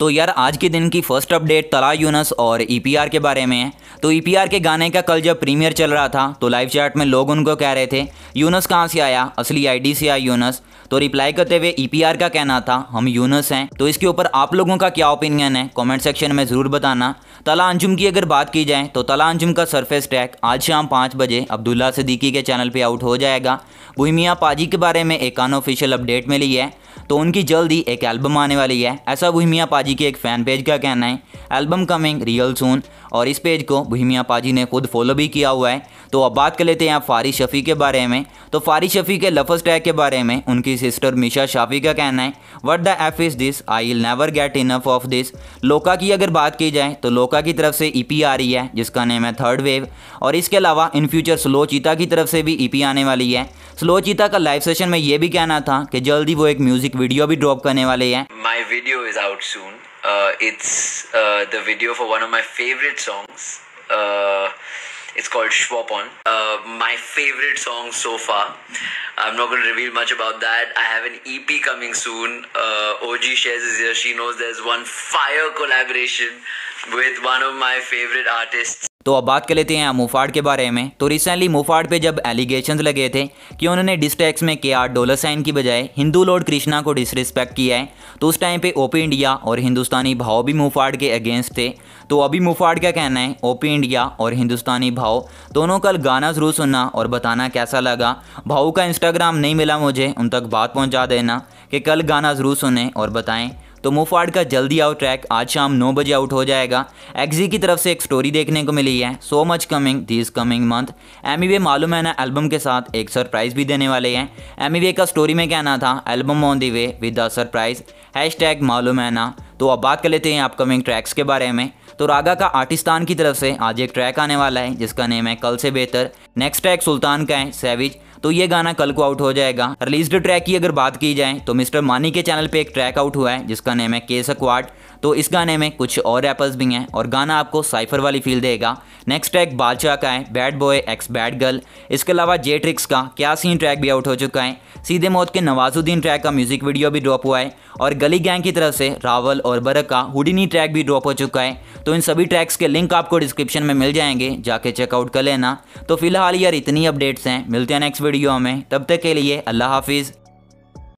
तो यार आज के दिन की फर्स्ट अपडेट तला यूनस और ईपीआर e के बारे में है तो ईपीआर e के गाने का कल जब प्रीमियर चल रहा था तो लाइव चैट में लोग उनको कह रहे थे यूनस कहाँ से आया असली आईडी से आया यूनस तो रिप्लाई करते हुए ईपीआर e का कहना था हम यूनस हैं तो इसके ऊपर आप लोगों का क्या ओपिनियन है कमेंट सेक्शन में ज़रूर बताना तला अंजुम की अगर बात की जाए तो तला अंजुम का सरफेस ट्रैक आज शाम पाँच बजे अब्दुल्ला सदीकी के चैनल पर आउट हो जाएगा बुहिमिया पाजी के बारे में एक अनऑफिशियल अपडेट मिली है तो उनकी जल्द ही एक एल्बम आने वाली है ऐसा बुहिमिया पाजी के एक फ़ैन पेज का कहना है एल्बम कमिंग रियल सून और इस पेज को बुहिमिया पाजी ने खुद फॉलो भी किया हुआ है तो अब बात कर लेते हैं आप फारी शफ़ी के बारे में तो फारी शफ़ी के लफज टैग के बारे में उनकी सिस्टर मिशा शाफ़ी का कहना है what the F is this I will never get enough of this लोका की अगर बात की जाए तो लोका की तरफ से ई e आ रही है जिसका नेम है थर्ड वेव और इसके अलावा इन फ्यूचर स्लो चीता की तरफ से भी ई e आने वाली है स्लो चीता का लाइव सेशन में ये भी कहना था कि जल्दी वो एक म्यूज़िक वीडियो भी ड्रॉप करने वाले हैं my video is out soon it's it's uh, the video for one of It's called Schwapon. Uh, my favorite song so far. I'm not going to reveal much about that. I have an EP coming soon. Uh, OG Shares is here. She knows there's one fire collaboration with one of my favorite artists. तो अब बात कर लेते हैं मुफाड़ के बारे में तो रिसेंटली मुफाड़ पे जब एलिगेशन लगे थे कि उन्होंने डिस्टैक्स में के आर डोलर साइन की बजाय हिंदू लॉर्ड कृष्णा को डिसरिस्पेक्ट किया है तो उस टाइम पे ओपी इंडिया और हिंदुस्तानी भाव भी मुफाड़ के अगेंस्ट थे तो अभी मुफाड़ का कहना है ओपी इंडिया और हिंदुस्तानी भाव दोनों कल गाना जरूर सुनना और बताना कैसा लगा भाऊ का इंस्टाग्राम नहीं मिला मुझे उन तक बात पहुँचा देना कि कल गाना जरूर सुने और बताएँ तो मोफाड का जल्दी आउट ट्रैक आज शाम नौ बजे आउट हो जाएगा एक्जी की तरफ से एक स्टोरी देखने को मिली है so much coming this coming month anyway मालूम है ना एल्बम के साथ एक सरप्राइज भी देने वाले हैं एमी वे का स्टोरी में कहना था album on the way with the surprise hashtag मालूम है ना तो अब बात कर लेते हैं अपकमिंग ट्रैक्स के बारे में तो रागा का आर्टिस्तान की तरफ से आज एक ट्रैक आने वाला है जिसका नेम है कल से बेहतर नेक्स्ट ट्रैक सुल्तान का है सैविज तो ये गाना कल को आउट हो जाएगा रिलीज ट्रैक की अगर बात की जाए तो मिस्टर मानी के चैनल पे एक ट्रैक आउट हुआ है जिसका नेम है केसक अक्वाट तो इस गाने में कुछ और रैपर्स भी हैं और गाना आपको साइफर वाली फील देगा नेक्स्ट ट्रैक बादशाह का है bad boy x bad girl इसके अलावा जे ट्रिक्स का क्या सीन ट्रैक भी आउट हो चुका है सीधे मौत के नवाजुद्दीन ट्रैक का म्यूजिक वीडियो भी ड्रॉप हुआ है और गली गैंग की तरफ से रावल और बरक का हुडिनी ट्रैक भी ड्रॉप हो चुका है तो इन सभी ट्रैक्स के लिंक आपको डिस्क्रिप्शन में मिल जाएंगे जाके चेकआउट कर लेना तो फिलहाल यार इतनी अपडेट्स हैं मिलते हैं नेक्स्ट वीडियो में तब तक के लिए अल्लाह हाफिज़